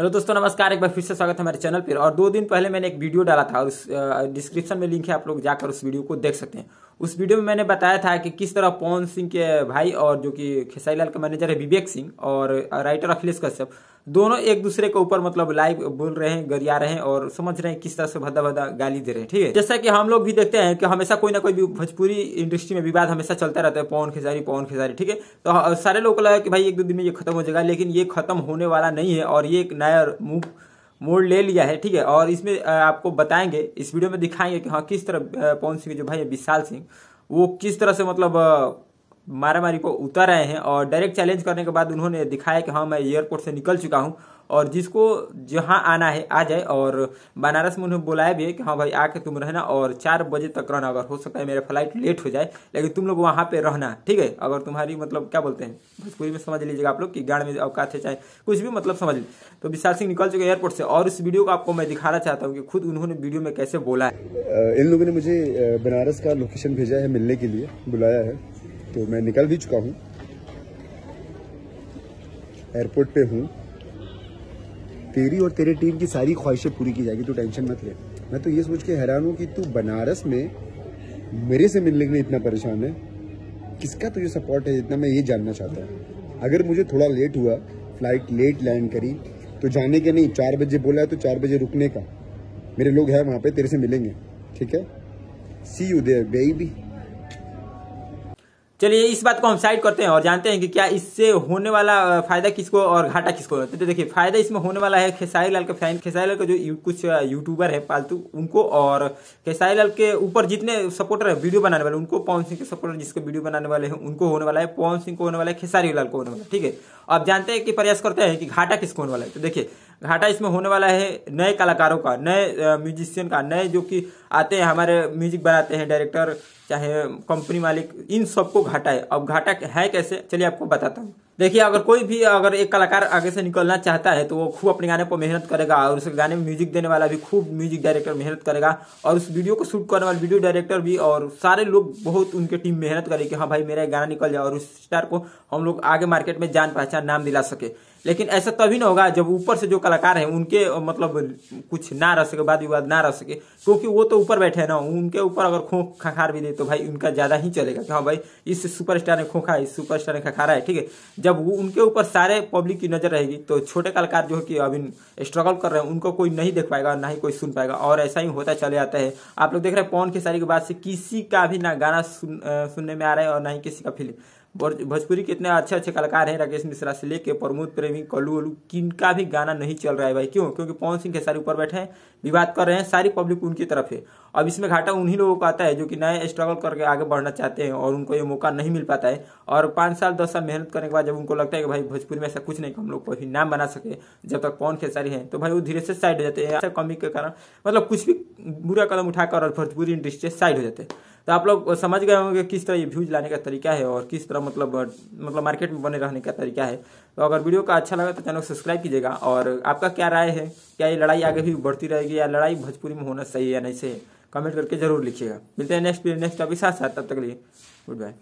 hello दोस्तों नमस्कार एक बार फिर से स्वागत है हमारे चैनल पर और दो दिन पहले मैंने एक वीडियो डाला था और उस डिस्क्रिप्शन में लिंक है आप लोग जाकर उस वीडियो को देख सकते हैं उस वीडियो में मैंने बताया था कि किस तरह पवन सिंह के भाई और जो कि खेसाई लाल का मैनेजर है विवेक सिंह और राइटर अखिलेश कश्यप दोनों एक दूसरे के ऊपर मतलब लाइव बोल रहे हैं गरिया रहे हैं और समझ रहे हैं किस तरह से भद्दा भद्दा गाली दे रहे हैं ठीक है जैसा कि हम लोग भी देखते हैं कि हमेशा कोई ना कोई भोजपुरी इंडस्ट्री में विवाद हमेशा चलता रहता है पवन खेजारी पवन खेजारी ठीक है तो सारे लोग को लगा कि भाई एक दो दिन में ये खत्म हो जाएगा लेकिन ये खत्म होने वाला नहीं है और ये एक नया मूव मोड़ ले लिया है ठीक है और इसमें आपको बताएंगे इस वीडियो में दिखाएंगे कि हाँ किस तरह पवन सिंह जो भाई है विशाल सिंह वो किस तरह से मतलब मारामारी को उतर आए हैं और डायरेक्ट चैलेंज करने के बाद उन्होंने दिखाया कि हाँ मैं एयरपोर्ट से निकल चुका हूँ और जिसको जहाँ आना है आ जाए और बनारस में उन्हें बुलाया भी है कि हाँ भाई आके तुम रहना और चार बजे तक रहना अगर हो सका है मेरा फ्लाइट लेट हो जाए लेकिन तुम लोग वहाँ पे रहना ठीक है अगर तुम्हारी मतलब क्या बोलते हैं भोजपुरी में समझ लीजिएगा आप लोग कि गाड़ में अवकाश है चाहे कुछ भी मतलब समझ लीजिए तो विशाल सिंह निकल चुके एयरपोर्ट से और उस वीडियो को आपको मैं दिखाना चाहता हूँ कि खुद उन्होंने वीडियो में कैसे बोला है इन लोगों ने मुझे बनारस का लोकेशन भेजा है मिलने के लिए बुलाया है तो मैं निकल भी चुका हूँ एयरपोर्ट पे हूँ तेरी और तेरे टीम की सारी ख्वाहिशें पूरी की जाएगी तो टेंशन मत ले मैं तो ये सोच के हैरान हूँ कि तू बनारस में मेरे से मिलने के लिए इतना परेशान है किसका तुझे सपोर्ट है जितना मैं ये जानना चाहता हूँ अगर मुझे थोड़ा लेट हुआ फ्लाइट लेट लैंड करी तो जाने के नहीं चार बजे बोला है तो चार बजे रुकने का मेरे लोग हैं वहाँ पे तेरे से मिलेंगे ठीक है सी यू देयर भी चलिए इस बात को हम साइड करते हैं और जानते हैं कि क्या इससे होने वाला फायदा किसको और घाटा किसको होता है तो देखिए फायदा इसमें होने वाला है खेसारी लाल का फैन खेसारी लाल का जो यू, कुछ यूट्यूबर है पालतू उनको और खेसारी लाल के ऊपर जितने सपोर्टर है वीडियो बनाने वाले उनको पवन सिंह के सपोर्टर जिसके वीडियो बनाने वाले हैं उनको होने वाला है पवन सिंह को होने वाला है खेसारी लाल को होने वाला है ठीक है अब जानते हैं कि प्रयास करते हैं कि घाटा किसको होने वाला है तो देखिए घाटा इसमें होने वाला है नए कलाकारों का नए म्यूजिशियन का नए जो कि आते हैं हमारे म्यूजिक बनाते हैं डायरेक्टर चाहे कंपनी मालिक इन सबको घाटा है अब घाटा है कैसे चलिए आपको बताता हूँ देखिए अगर कोई भी अगर एक कलाकार आगे से निकलना चाहता है तो वो खूब अपने गाने पर मेहनत करेगा और उसके गाने में म्यूजिक देने वाला भी खूब म्यूजिक डायरेक्टर मेहनत करेगा और उस वीडियो को शूट करने वाले वीडियो डायरेक्टर भी और सारे लोग बहुत उनके टीम मेहनत करेगी हाँ भाई मेरा गाना निकल जाए और उस स्टार को हम लोग आगे मार्केट में जान पहचान नाम दिला सके लेकिन ऐसा तभी ना होगा जब ऊपर से जो कलाकार हैं उनके मतलब कुछ ना रह सके वाद विवाद ना रह सके क्योंकि वो तो ऊपर बैठे हैं ना उनके ऊपर अगर खोख खखार भी दे तो भाई उनका ज़्यादा ही चलेगा कि हाँ भाई इस सुपरस्टार ने खोखा है इस सुपरस्टार ने खखारा है ठीक है जब वो उनके ऊपर सारे पब्लिक की नज़र रहेगी तो छोटे कलाकार जो है कि अभी स्ट्रगल कर रहे हैं उनको कोई नहीं देख पाएगा ना ही कोई सुन पाएगा और ऐसा ही होता चले जाता है आप लोग देख रहे हैं पवन खेसारी के बाद से किसी का भी ना गाना सुन, आ, सुनने में आ रहा है और ना ही किसी का फिल्म भोजपुरी के इतने अच्छे अच्छे कलाकार हैं राकेश मिश्रा से लेके प्रमोद प्रेमी कल्लू उल्लू किनका भी गाना नहीं चल रहा है भाई क्यों क्योंकि पवन सिंह के सारे ऊपर बैठे हैं विवाद कर रहे हैं सारी पब्लिक उनकी तरफ है अब इसमें घाटा उन्हीं लोगों को आता है जो कि नए स्ट्रगल करके आगे बढ़ना चाहते हैं और उनको ये मौका नहीं मिल पाता है और पाँच साल दस साल मेहनत करने के बाद जब उनको लगता है कि भाई भोजपुरी में ऐसा कुछ नहीं हम लोग को भी नाम बना सके जब तक पवन खेसारी है तो भाई वो धीरे से साइड हो जाते हैं ऐसा अच्छा, कमी के कारण मतलब कुछ भी बुरा कदम उठाकर और भोजपुरी इंडस्ट्री साइड हो जाते हैं तो आप लोग समझ गए होंगे किस तरह ये व्यूज लाने का तरीका है और किस तरह मतलब मतलब मार्केट में बने रहने का तरीका है तो अगर वीडियो का अच्छा लगा तो चैनल को सब्सक्राइब कीजिएगा और आपका क्या राय है क्या ये लड़ाई आगे भी बढ़ती रहेगी या लड़ाई भोजपुरी में होना सही है या नहीं सही है कमेंट करके जरूर लिखिएगा मिलते हैं नेक्स्ट नेक्स्ट अभी साथ साथ तब तक लिए गुड बाय